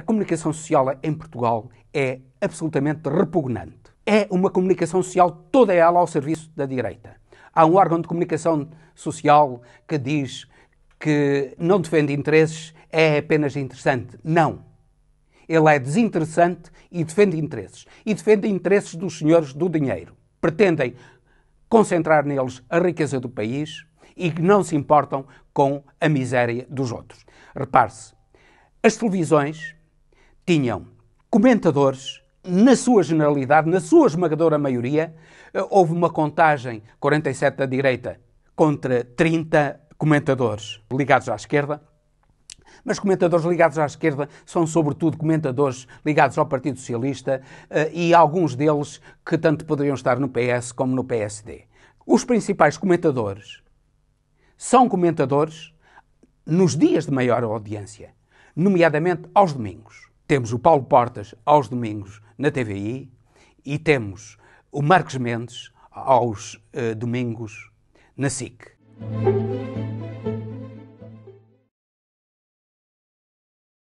A comunicação social em Portugal é absolutamente repugnante. É uma comunicação social toda ela ao serviço da direita. Há um órgão de comunicação social que diz que não defende interesses, é apenas interessante. Não. Ele é desinteressante e defende interesses. E defende interesses dos senhores do dinheiro. Pretendem concentrar neles a riqueza do país e que não se importam com a miséria dos outros. Repare-se, as televisões tinham comentadores, na sua generalidade, na sua esmagadora maioria, eh, houve uma contagem 47 da direita contra 30 comentadores ligados à esquerda. Mas comentadores ligados à esquerda são, sobretudo, comentadores ligados ao Partido Socialista eh, e alguns deles que tanto poderiam estar no PS como no PSD. Os principais comentadores são comentadores nos dias de maior audiência, nomeadamente aos domingos temos o Paulo Portas aos domingos na TVI e temos o Marcos Mendes aos uh, domingos na SIC.